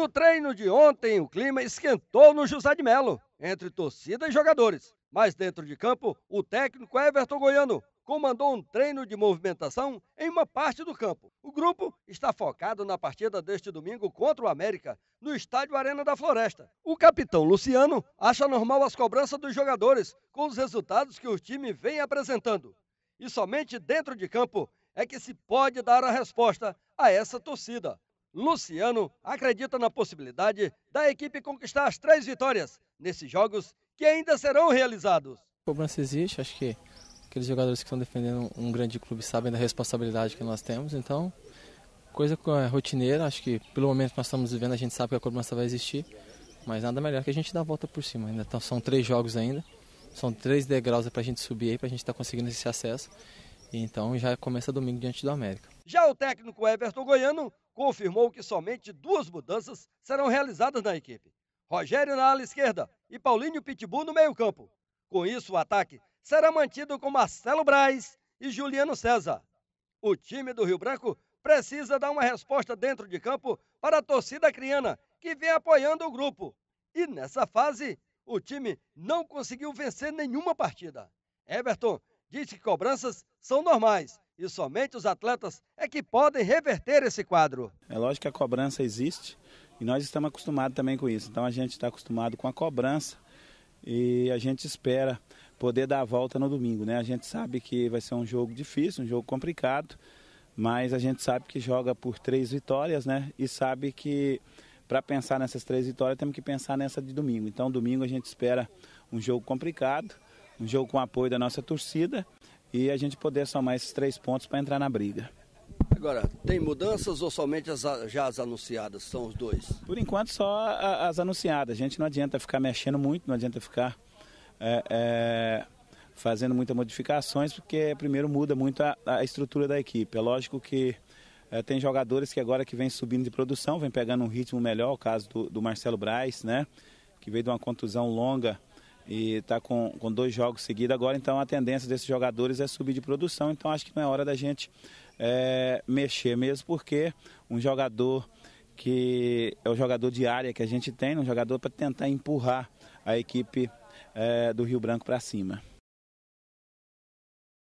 No treino de ontem, o clima esquentou no José de Melo, entre torcida e jogadores. Mas dentro de campo, o técnico Everton Goiano comandou um treino de movimentação em uma parte do campo. O grupo está focado na partida deste domingo contra o América, no estádio Arena da Floresta. O capitão Luciano acha normal as cobranças dos jogadores com os resultados que o time vem apresentando. E somente dentro de campo é que se pode dar a resposta a essa torcida. Luciano acredita na possibilidade da equipe conquistar as três vitórias nesses jogos que ainda serão realizados. A cobrança existe, acho que aqueles jogadores que estão defendendo um grande clube sabem da responsabilidade que nós temos, então coisa é, rotineira, acho que pelo momento que nós estamos vivendo a gente sabe que a cobrança vai existir, mas nada melhor que a gente dar a volta por cima, ainda então, são três jogos ainda, são três degraus para a gente subir aí, para a gente estar tá conseguindo esse acesso, então já começa domingo diante do América. Já o técnico Everton Goiano confirmou que somente duas mudanças serão realizadas na equipe. Rogério na ala esquerda e Paulinho Pitbull no meio-campo. Com isso, o ataque será mantido com Marcelo Braz e Juliano César. O time do Rio Branco precisa dar uma resposta dentro de campo para a torcida criana, que vem apoiando o grupo. E nessa fase, o time não conseguiu vencer nenhuma partida. Everton disse que cobranças são normais e somente os atletas é que podem reverter esse quadro. É lógico que a cobrança existe e nós estamos acostumados também com isso. Então a gente está acostumado com a cobrança e a gente espera poder dar a volta no domingo, né? A gente sabe que vai ser um jogo difícil, um jogo complicado, mas a gente sabe que joga por três vitórias, né? E sabe que para pensar nessas três vitórias temos que pensar nessa de domingo. Então domingo a gente espera um jogo complicado, um jogo com apoio da nossa torcida e a gente poder somar esses três pontos para entrar na briga. Agora, tem mudanças ou somente as, já as anunciadas? São os dois? Por enquanto, só as anunciadas. A gente não adianta ficar mexendo muito, não adianta ficar é, é, fazendo muitas modificações, porque primeiro muda muito a, a estrutura da equipe. É lógico que é, tem jogadores que agora que vem subindo de produção, vem pegando um ritmo melhor, o caso do, do Marcelo Braz, né? Que veio de uma contusão longa e está com, com dois jogos seguidos agora, então a tendência desses jogadores é subir de produção, então acho que não é hora da gente é, mexer mesmo, porque um jogador que é o jogador de área que a gente tem, um jogador para tentar empurrar a equipe é, do Rio Branco para cima.